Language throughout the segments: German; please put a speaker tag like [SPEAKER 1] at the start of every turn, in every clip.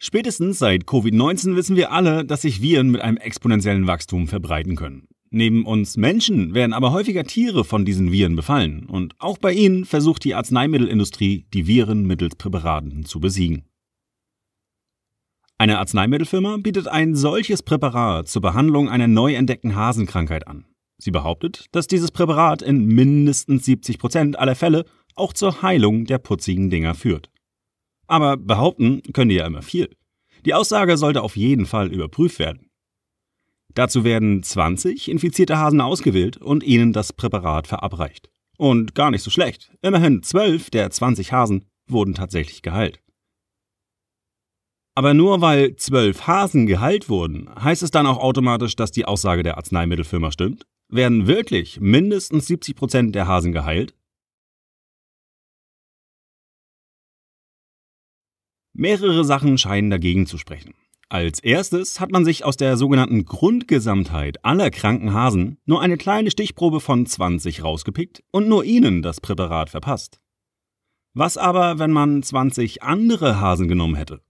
[SPEAKER 1] Spätestens seit Covid-19 wissen wir alle, dass sich Viren mit einem exponentiellen Wachstum verbreiten können. Neben uns Menschen werden aber häufiger Tiere von diesen Viren befallen und auch bei ihnen versucht die Arzneimittelindustrie, die Viren mittels Präparaten zu besiegen. Eine Arzneimittelfirma bietet ein solches Präparat zur Behandlung einer neu entdeckten Hasenkrankheit an. Sie behauptet, dass dieses Präparat in mindestens 70 Prozent aller Fälle auch zur Heilung der putzigen Dinger führt. Aber behaupten können die ja immer viel. Die Aussage sollte auf jeden Fall überprüft werden. Dazu werden 20 infizierte Hasen ausgewählt und ihnen das Präparat verabreicht. Und gar nicht so schlecht. Immerhin 12 der 20 Hasen wurden tatsächlich geheilt. Aber nur weil 12 Hasen geheilt wurden, heißt es dann auch automatisch, dass die Aussage der Arzneimittelfirma stimmt? Werden wirklich mindestens 70% der Hasen geheilt? Mehrere Sachen scheinen dagegen zu sprechen. Als erstes hat man sich aus der sogenannten Grundgesamtheit aller kranken Hasen nur eine kleine Stichprobe von 20 rausgepickt und nur ihnen das Präparat verpasst. Was aber, wenn man 20 andere Hasen genommen hätte?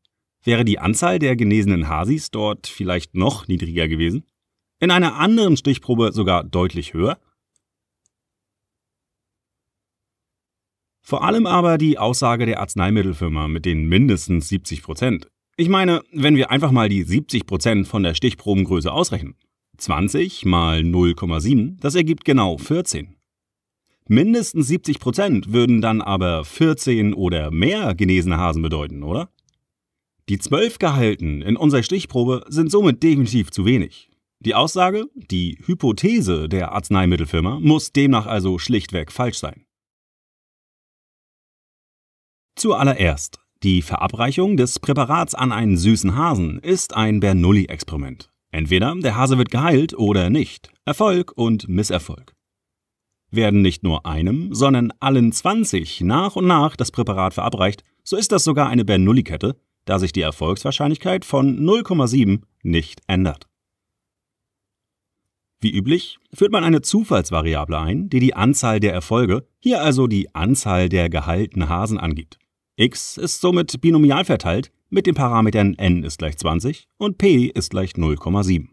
[SPEAKER 1] Wäre die Anzahl der genesenen Hasis dort vielleicht noch niedriger gewesen? In einer anderen Stichprobe sogar deutlich höher? Vor allem aber die Aussage der Arzneimittelfirma mit den mindestens 70 Prozent. Ich meine, wenn wir einfach mal die 70 Prozent von der Stichprobengröße ausrechnen. 20 mal 0,7, das ergibt genau 14. Mindestens 70 Prozent würden dann aber 14 oder mehr genesene Hasen bedeuten, oder? Die 12 gehalten in unserer Stichprobe sind somit definitiv zu wenig. Die Aussage, die Hypothese der Arzneimittelfirma muss demnach also schlichtweg falsch sein. Zuallererst, die Verabreichung des Präparats an einen süßen Hasen ist ein Bernoulli-Experiment. Entweder der Hase wird geheilt oder nicht. Erfolg und Misserfolg. Werden nicht nur einem, sondern allen 20 nach und nach das Präparat verabreicht, so ist das sogar eine Bernoulli-Kette, da sich die Erfolgswahrscheinlichkeit von 0,7 nicht ändert. Wie üblich führt man eine Zufallsvariable ein, die die Anzahl der Erfolge, hier also die Anzahl der geheilten Hasen angibt x ist somit binomial verteilt mit den Parametern n ist gleich 20 und p ist gleich 0,7.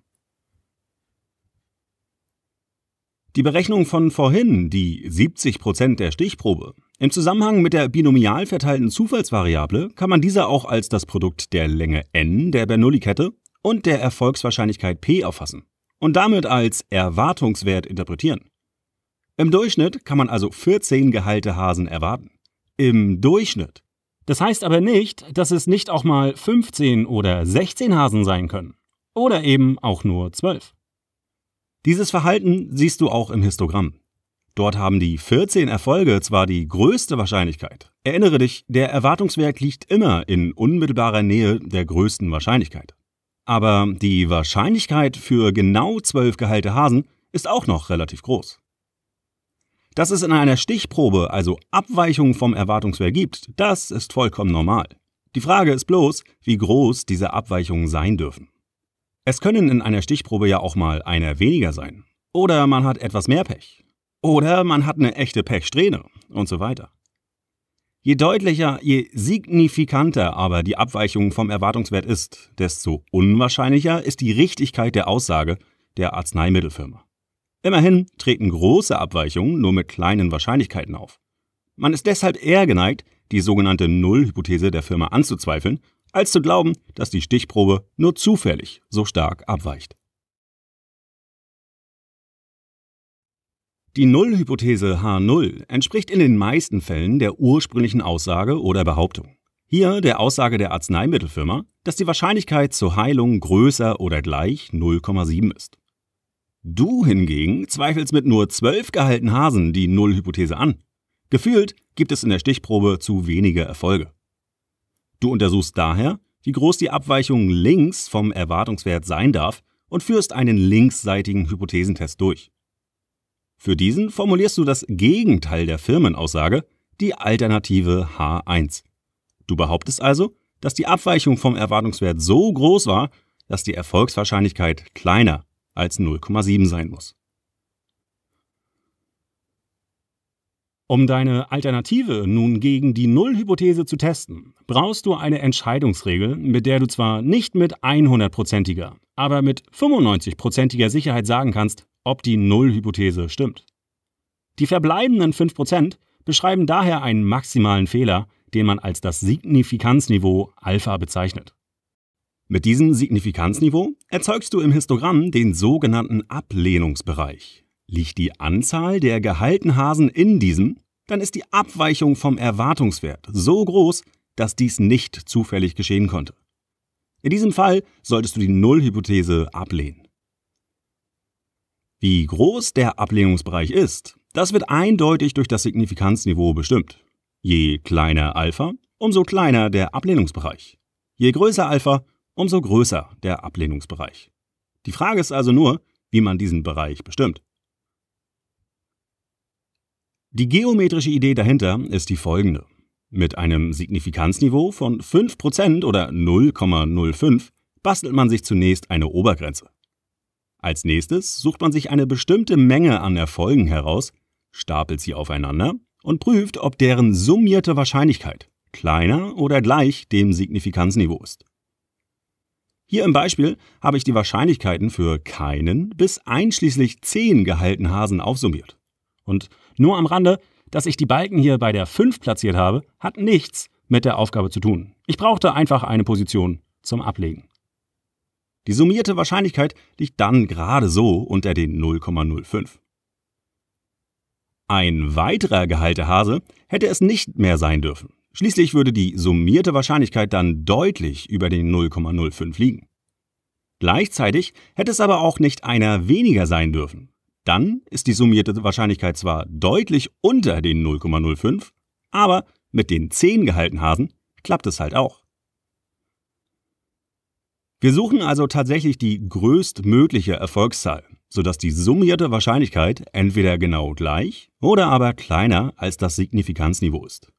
[SPEAKER 1] Die Berechnung von vorhin, die 70% der Stichprobe, im Zusammenhang mit der binomial verteilten Zufallsvariable kann man diese auch als das Produkt der Länge n der Bernoulli-Kette und der Erfolgswahrscheinlichkeit p auffassen und damit als Erwartungswert interpretieren. Im Durchschnitt kann man also 14 geheilte Hasen erwarten. Im Durchschnitt das heißt aber nicht, dass es nicht auch mal 15 oder 16 Hasen sein können. Oder eben auch nur 12. Dieses Verhalten siehst du auch im Histogramm. Dort haben die 14 Erfolge zwar die größte Wahrscheinlichkeit. Erinnere dich, der Erwartungswert liegt immer in unmittelbarer Nähe der größten Wahrscheinlichkeit. Aber die Wahrscheinlichkeit für genau 12 geheilte Hasen ist auch noch relativ groß. Dass es in einer Stichprobe also Abweichungen vom Erwartungswert gibt, das ist vollkommen normal. Die Frage ist bloß, wie groß diese Abweichungen sein dürfen. Es können in einer Stichprobe ja auch mal einer weniger sein. Oder man hat etwas mehr Pech. Oder man hat eine echte Pechsträhne und so weiter. Je deutlicher, je signifikanter aber die Abweichung vom Erwartungswert ist, desto unwahrscheinlicher ist die Richtigkeit der Aussage der Arzneimittelfirma. Immerhin treten große Abweichungen nur mit kleinen Wahrscheinlichkeiten auf. Man ist deshalb eher geneigt, die sogenannte Null-Hypothese der Firma anzuzweifeln, als zu glauben, dass die Stichprobe nur zufällig so stark abweicht. Die Null-Hypothese H0 entspricht in den meisten Fällen der ursprünglichen Aussage oder Behauptung. Hier der Aussage der Arzneimittelfirma, dass die Wahrscheinlichkeit zur Heilung größer oder gleich 0,7 ist. Du hingegen zweifelst mit nur zwölf gehaltenen Hasen die Null-Hypothese an. Gefühlt gibt es in der Stichprobe zu wenige Erfolge. Du untersuchst daher, wie groß die Abweichung links vom Erwartungswert sein darf und führst einen linksseitigen Hypothesentest durch. Für diesen formulierst du das Gegenteil der Firmenaussage, die Alternative H1. Du behauptest also, dass die Abweichung vom Erwartungswert so groß war, dass die Erfolgswahrscheinlichkeit kleiner als 0,7 sein muss. Um deine Alternative nun gegen die Nullhypothese zu testen, brauchst du eine Entscheidungsregel, mit der du zwar nicht mit 100%iger, aber mit 95%iger Sicherheit sagen kannst, ob die Nullhypothese stimmt. Die verbleibenden 5% beschreiben daher einen maximalen Fehler, den man als das Signifikanzniveau Alpha bezeichnet. Mit diesem Signifikanzniveau erzeugst du im Histogramm den sogenannten Ablehnungsbereich. Liegt die Anzahl der gehaltenen Hasen in diesem, dann ist die Abweichung vom Erwartungswert so groß, dass dies nicht zufällig geschehen konnte. In diesem Fall solltest du die Nullhypothese ablehnen. Wie groß der Ablehnungsbereich ist, das wird eindeutig durch das Signifikanzniveau bestimmt. Je kleiner Alpha, umso kleiner der Ablehnungsbereich. Je größer Alpha, umso größer der Ablehnungsbereich. Die Frage ist also nur, wie man diesen Bereich bestimmt. Die geometrische Idee dahinter ist die folgende. Mit einem Signifikanzniveau von 5% oder 0,05 bastelt man sich zunächst eine Obergrenze. Als nächstes sucht man sich eine bestimmte Menge an Erfolgen heraus, stapelt sie aufeinander und prüft, ob deren summierte Wahrscheinlichkeit kleiner oder gleich dem Signifikanzniveau ist. Hier im Beispiel habe ich die Wahrscheinlichkeiten für keinen bis einschließlich 10 gehaltenen Hasen aufsummiert. Und nur am Rande, dass ich die Balken hier bei der 5 platziert habe, hat nichts mit der Aufgabe zu tun. Ich brauchte einfach eine Position zum Ablegen. Die summierte Wahrscheinlichkeit liegt dann gerade so unter den 0,05. Ein weiterer gehalte Hase hätte es nicht mehr sein dürfen, Schließlich würde die summierte Wahrscheinlichkeit dann deutlich über den 0,05 liegen. Gleichzeitig hätte es aber auch nicht einer weniger sein dürfen. Dann ist die summierte Wahrscheinlichkeit zwar deutlich unter den 0,05, aber mit den 10 gehalten Hasen klappt es halt auch. Wir suchen also tatsächlich die größtmögliche Erfolgszahl, sodass die summierte Wahrscheinlichkeit entweder genau gleich oder aber kleiner als das Signifikanzniveau ist.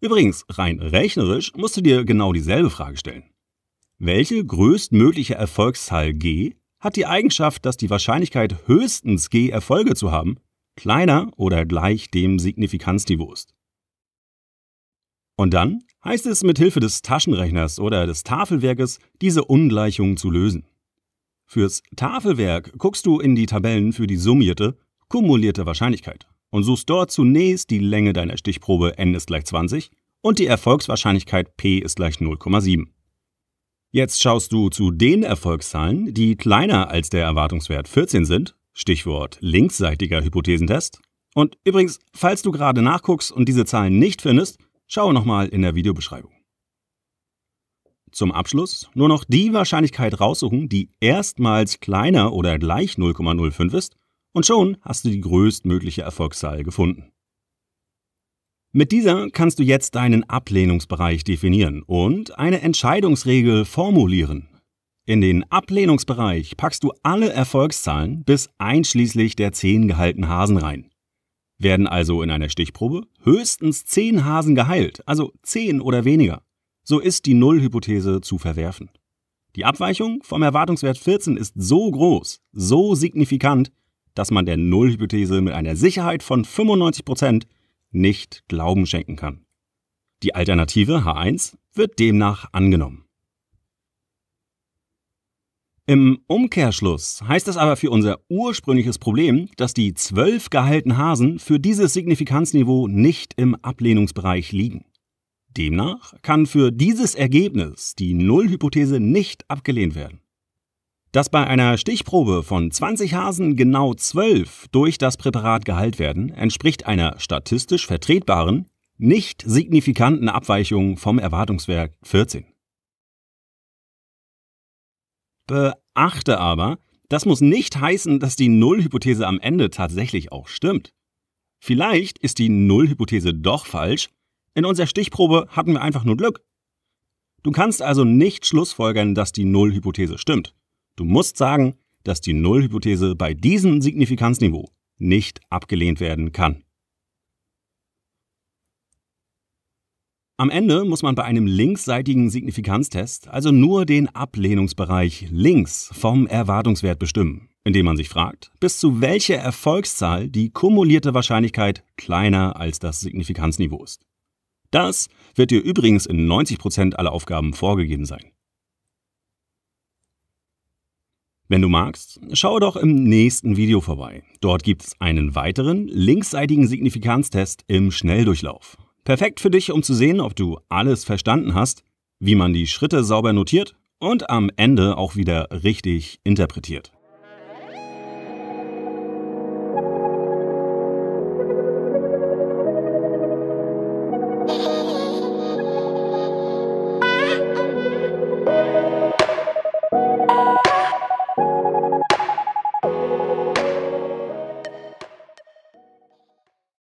[SPEAKER 1] Übrigens, rein rechnerisch musst du dir genau dieselbe Frage stellen. Welche größtmögliche Erfolgszahl g hat die Eigenschaft, dass die Wahrscheinlichkeit höchstens g Erfolge zu haben kleiner oder gleich dem Signifikanzniveau ist? Und dann heißt es mit Hilfe des Taschenrechners oder des Tafelwerkes diese Ungleichung zu lösen. Fürs Tafelwerk guckst du in die Tabellen für die summierte, kumulierte Wahrscheinlichkeit und suchst dort zunächst die Länge deiner Stichprobe n ist gleich 20 und die Erfolgswahrscheinlichkeit p ist gleich 0,7. Jetzt schaust du zu den Erfolgszahlen, die kleiner als der Erwartungswert 14 sind, Stichwort linksseitiger Hypothesentest. Und übrigens, falls du gerade nachguckst und diese Zahlen nicht findest, schaue nochmal in der Videobeschreibung. Zum Abschluss nur noch die Wahrscheinlichkeit raussuchen, die erstmals kleiner oder gleich 0,05 ist und schon hast du die größtmögliche Erfolgszahl gefunden. Mit dieser kannst du jetzt deinen Ablehnungsbereich definieren und eine Entscheidungsregel formulieren. In den Ablehnungsbereich packst du alle Erfolgszahlen bis einschließlich der 10 gehaltenen Hasen rein. Werden also in einer Stichprobe höchstens 10 Hasen geheilt, also 10 oder weniger, so ist die Nullhypothese zu verwerfen. Die Abweichung vom Erwartungswert 14 ist so groß, so signifikant, dass man der Nullhypothese mit einer Sicherheit von 95% nicht Glauben schenken kann. Die Alternative H1 wird demnach angenommen. Im Umkehrschluss heißt es aber für unser ursprüngliches Problem, dass die zwölf gehaltenen Hasen für dieses Signifikanzniveau nicht im Ablehnungsbereich liegen. Demnach kann für dieses Ergebnis die Nullhypothese nicht abgelehnt werden. Dass bei einer Stichprobe von 20 Hasen genau 12 durch das Präparat geheilt werden, entspricht einer statistisch vertretbaren, nicht signifikanten Abweichung vom Erwartungswerk 14. Beachte aber, das muss nicht heißen, dass die Nullhypothese am Ende tatsächlich auch stimmt. Vielleicht ist die Nullhypothese doch falsch, in unserer Stichprobe hatten wir einfach nur Glück. Du kannst also nicht schlussfolgern, dass die Nullhypothese stimmt. Du musst sagen, dass die Nullhypothese bei diesem Signifikanzniveau nicht abgelehnt werden kann. Am Ende muss man bei einem linksseitigen Signifikanztest also nur den Ablehnungsbereich links vom Erwartungswert bestimmen, indem man sich fragt, bis zu welcher Erfolgszahl die kumulierte Wahrscheinlichkeit kleiner als das Signifikanzniveau ist. Das wird dir übrigens in 90% Prozent aller Aufgaben vorgegeben sein. Wenn du magst, schau doch im nächsten Video vorbei. Dort gibt es einen weiteren linksseitigen Signifikanztest im Schnelldurchlauf. Perfekt für dich, um zu sehen, ob du alles verstanden hast, wie man die Schritte sauber notiert und am Ende auch wieder richtig interpretiert.